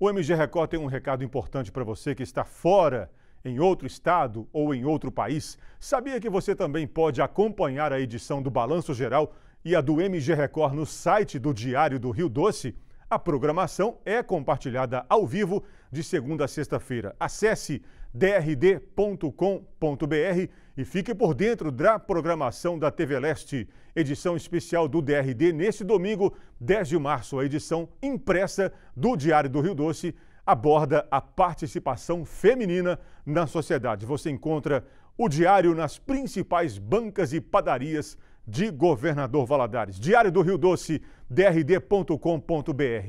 O MG Record tem um recado importante para você que está fora, em outro estado ou em outro país. Sabia que você também pode acompanhar a edição do Balanço Geral e a do MG Record no site do Diário do Rio Doce? A programação é compartilhada ao vivo de segunda a sexta-feira. Acesse drd.com.br e fique por dentro da programação da TV Leste. Edição especial do DRD neste domingo, 10 de março. A edição impressa do Diário do Rio Doce aborda a participação feminina na sociedade. Você encontra o diário nas principais bancas e padarias de Governador Valadares. Diário do Rio Doce, drd.com.br.